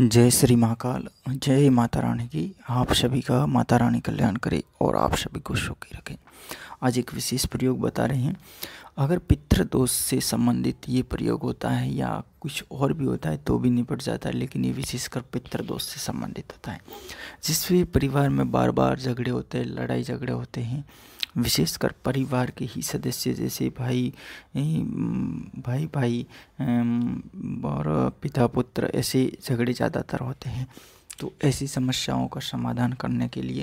जय श्री महाकाल जय माता रानी की आप सभी का माता रानी कल्याण करे और आप सभी को सुखी रखें आज एक विशेष प्रयोग बता रहे हैं अगर पितृदोष से संबंधित ये प्रयोग होता है या कुछ और भी होता है तो भी निपट जाता है लेकिन ये विशेषकर पितृदोष से संबंधित होता है जिस भी परिवार में बार बार झगड़े होते हैं लड़ाई झगड़े होते हैं विशेषकर परिवार के ही सदस्य जैसे भाई भाई भाई और पिता पुत्र ऐसे झगड़े ज़्यादातर होते हैं तो ऐसी समस्याओं का समाधान करने के लिए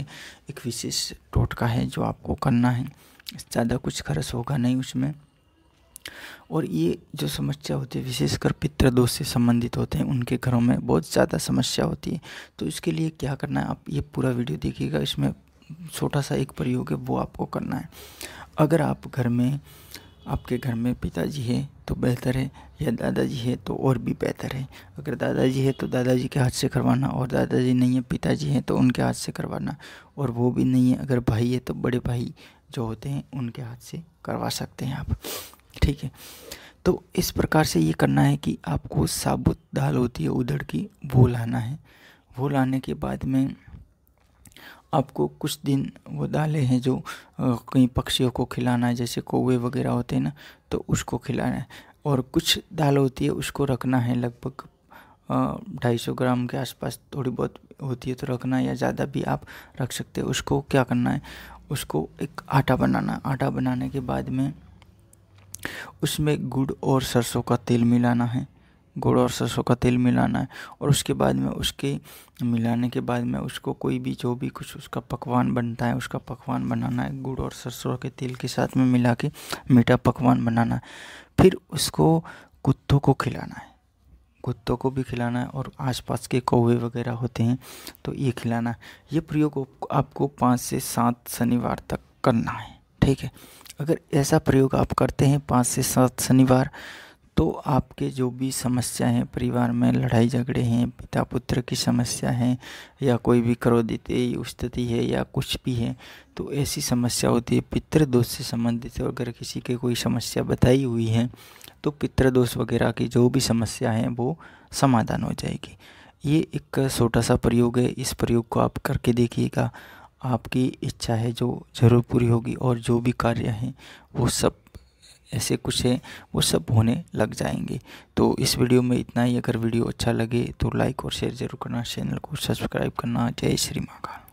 एक विशेष टोटका है जो आपको करना है ज़्यादा कुछ खर्च होगा नहीं उसमें और ये जो समस्या होती है विशेषकर पितृदोष से संबंधित होते हैं उनके घरों में बहुत ज़्यादा समस्या होती है तो इसके लिए क्या करना है आप ये पूरा वीडियो देखिएगा इसमें छोटा सा एक प्रयोग है वो आपको करना है अगर आप घर में आपके घर में पिताजी है तो बेहतर है या दादाजी है तो और भी बेहतर है अगर दादाजी है तो दादाजी के हाथ से करवाना और दादाजी नहीं है पिताजी हैं तो उनके हाथ से करवाना और वो भी नहीं है अगर भाई है तो बड़े भाई जो होते हैं उनके हाथ से करवा सकते हैं आप ठीक है तो इस प्रकार से ये करना है कि आपको साबुत दाल होती है उधड़ की वो लाना है वो लाने के बाद में आपको कुछ दिन वो दालें हैं जो कहीं पक्षियों को खिलाना है जैसे कौवे वगैरह होते हैं ना तो उसको खिलाना है और कुछ दाल होती है उसको रखना है लगभग ढाई सौ ग्राम के आसपास थोड़ी बहुत होती है तो रखना है या ज़्यादा भी आप रख सकते हैं उसको क्या करना है उसको एक आटा बनाना आटा बनाने के बाद में उसमें गुड़ और सरसों का तेल मिलाना है गुड़ और सरसों का तेल मिलाना है और उसके बाद में उसके मिलाने के बाद में उसको कोई भी जो भी कुछ उसका पकवान बनता है उसका पकवान बनाना है गुड़ और सरसों के तेल के साथ में मिला के मीठा पकवान बनाना है फिर उसको कुत्तों को खिलाना है कुत्तों को भी खिलाना है और आसपास के कौवे वगैरह होते हैं तो ये खिलाना है ये प्रयोग आपको पाँच से सात शनिवार तक करना है ठीक है अगर ऐसा प्रयोग आप करते हैं पाँच से सात शनिवार तो आपके जो भी समस्या हैं परिवार में लड़ाई झगड़े हैं पिता पुत्र की समस्या है या कोई भी क्रोधित स्थिति है या कुछ भी है तो ऐसी समस्या होती है पितृदोष से संबंधित अगर किसी के कोई समस्या बताई हुई है तो पितृदोष वगैरह की जो भी समस्या है वो समाधान हो जाएगी ये एक छोटा सा प्रयोग है इस प्रयोग को आप करके देखिएगा आपकी इच्छा है जो जरूर पूरी होगी और जो भी कार्य हैं वो सब ऐसे कुछ हैं वो सब होने लग जाएंगे तो इस वीडियो में इतना ही अगर वीडियो अच्छा लगे तो लाइक और शेयर जरूर करना चैनल को सब्सक्राइब करना जय श्री महाकाल